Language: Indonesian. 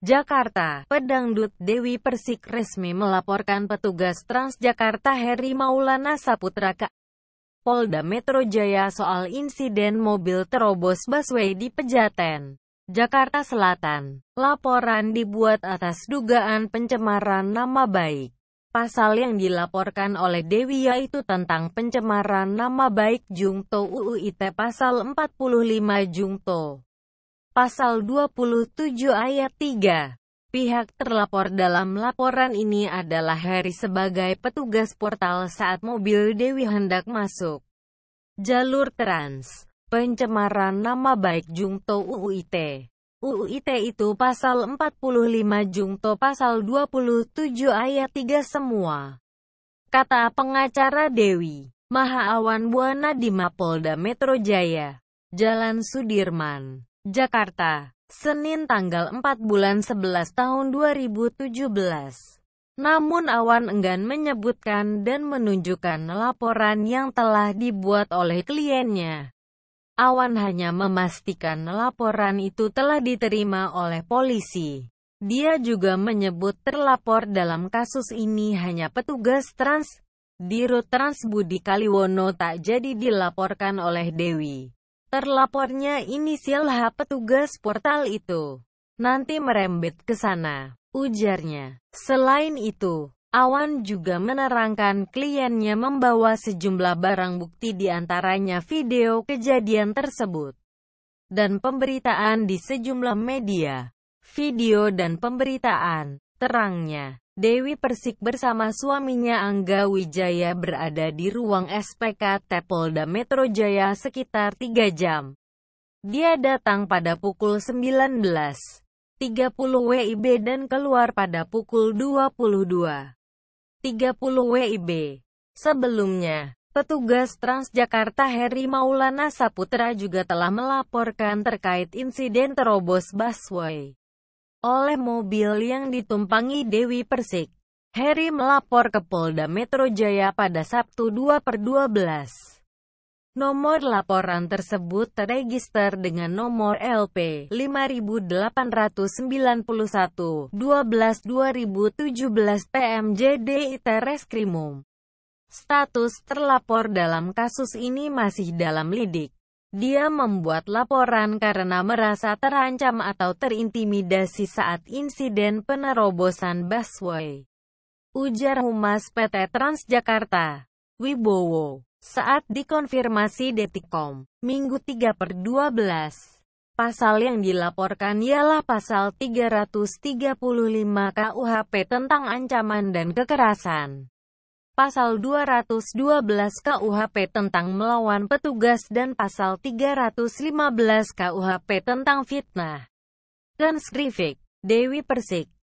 Jakarta, pedangdut Dewi Persik resmi melaporkan petugas Transjakarta Heri Maulana Saputra ke Polda Metro Jaya soal insiden mobil terobos busway di Pejaten, Jakarta Selatan. Laporan dibuat atas dugaan pencemaran nama baik. Pasal yang dilaporkan oleh Dewi yaitu tentang pencemaran nama baik Jungto UU ITE Pasal 45 Jungto. Pasal 27 ayat 3 Pihak terlapor dalam laporan ini adalah Harry sebagai petugas portal saat mobil Dewi hendak masuk. Jalur trans, pencemaran nama baik Jungto UUIT. UUIT itu pasal 45 Jungto pasal 27 ayat 3 semua. Kata pengacara Dewi, Maha Awan Buana di Mapolda Metro Jaya, Jalan Sudirman. Jakarta, Senin tanggal 4 bulan 11 tahun 2017. Namun Awan enggan menyebutkan dan menunjukkan laporan yang telah dibuat oleh kliennya. Awan hanya memastikan laporan itu telah diterima oleh polisi. Dia juga menyebut terlapor dalam kasus ini hanya petugas trans di Trans Budi Kaliwono tak jadi dilaporkan oleh Dewi. Terlapornya inisial H petugas portal itu. Nanti merembet ke sana, ujarnya. Selain itu, Awan juga menerangkan kliennya membawa sejumlah barang bukti diantaranya video kejadian tersebut dan pemberitaan di sejumlah media, video dan pemberitaan, terangnya. Dewi Persik bersama suaminya Angga Wijaya berada di ruang SPKT Polda Metro Jaya sekitar 3 jam. Dia datang pada pukul 19.30 WIB dan keluar pada pukul 22.30 WIB. Sebelumnya, petugas Transjakarta Heri Maulana Saputra juga telah melaporkan terkait insiden terobos busway oleh mobil yang ditumpangi Dewi Persik. Heri melapor ke Polda Metro Jaya pada Sabtu 2 per 12. Nomor laporan tersebut terregister dengan nomor LP 5891 12 2017 PMJD Tereskrimum. Status terlapor dalam kasus ini masih dalam lidik. Dia membuat laporan karena merasa terancam atau terintimidasi saat insiden penerobosan busway. Ujar Humas PT Transjakarta, Wibowo, saat dikonfirmasi Detikom, Minggu 3 per 12. Pasal yang dilaporkan ialah pasal 335 KUHP tentang ancaman dan kekerasan. Pasal 212 KUHP tentang melawan petugas dan Pasal 315 KUHP tentang fitnah. Transkrifik Dewi Persik